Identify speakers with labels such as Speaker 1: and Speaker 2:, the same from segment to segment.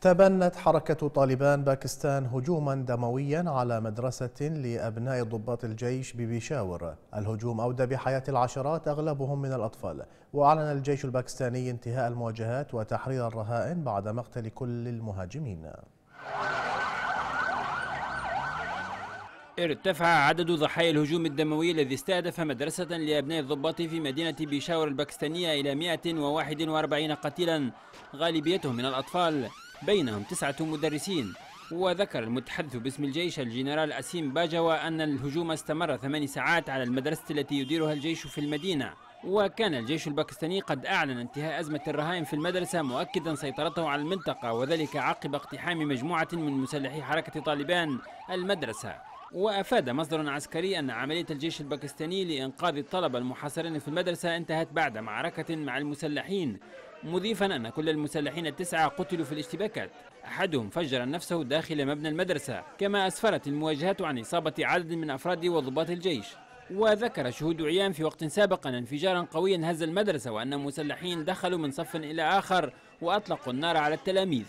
Speaker 1: تبنت حركة طالبان باكستان هجوما دمويا على مدرسة لأبناء ضباط الجيش ببيشاور الهجوم أودى بحياة العشرات أغلبهم من الأطفال وأعلن الجيش الباكستاني انتهاء المواجهات وتحرير الرهائن بعد مقتل كل المهاجمين
Speaker 2: ارتفع عدد ضحايا الهجوم الدموي الذي استهدف مدرسة لأبناء الضباط في مدينة بيشاور الباكستانية إلى 141 قتيلا غالبيتهم من الأطفال بينهم تسعة مدرسين وذكر المتحدث باسم الجيش الجنرال أسيم باجوا أن الهجوم استمر ثماني ساعات على المدرسة التي يديرها الجيش في المدينة وكان الجيش الباكستاني قد أعلن انتهاء أزمة الرهائن في المدرسة مؤكدا سيطرته على المنطقة وذلك عقب اقتحام مجموعة من مسلحي حركة طالبان المدرسة وأفاد مصدر عسكري أن عملية الجيش الباكستاني لإنقاذ الطلبة المحاصرين في المدرسة انتهت بعد معركة مع المسلحين مضيفا أن كل المسلحين التسعة قتلوا في الاشتباكات أحدهم فجر نفسه داخل مبنى المدرسة كما أسفرت المواجهات عن إصابة عدد من أفراد وضباط الجيش وذكر شهود عيان في وقت سابق أن انفجارا قويا هز المدرسة وأن مسلحين دخلوا من صف إلى آخر وأطلقوا النار على التلاميذ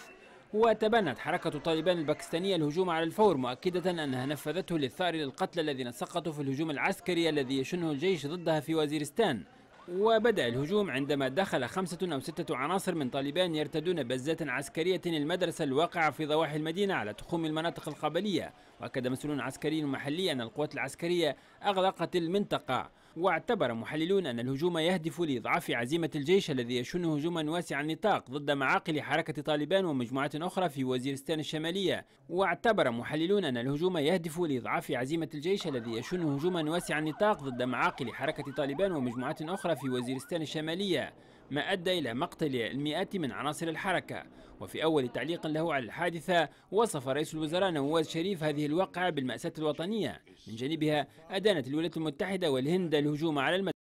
Speaker 2: وتبنت حركة طالبان الباكستانية الهجوم على الفور مؤكدة أنها نفذته للثأر للقتلى الذين سقطوا في الهجوم العسكري الذي يشنه الجيش ضدها في وزيرستان وبدأ الهجوم عندما دخل خمسة أو ستة عناصر من طالبان يرتدون بزات عسكرية المدرسة الواقعة في ضواحي المدينة على تخوم المناطق القبلية وأكد مسؤول عسكري محلي أن القوات العسكرية أغلقت المنطقة واعتبر محللون أن الهجوم يهدف لإضعاف عزيمة الجيش الذي يشن هجوما واسع النطاق ضد معاقل حركة طالبان ومجموعة أخرى في وزيرستان الشمالية واعتبر محللون أن الهجوم يهدف لإضعاف عزيمة الجيش الذي يشن هجوما واسع النطاق ضد معاقل حركة طالبان ومجموعة أخرى في وزيرستان الشمالية ما أدى إلى مقتل المئات من عناصر الحركة وفي أول تعليق له على الحادثة وصف رئيس الوزراء نواز شريف هذه الواقعة بالمأساة الوطنية من جانبها أدانت الولايات المتحدة والهند الهجوم على المدينة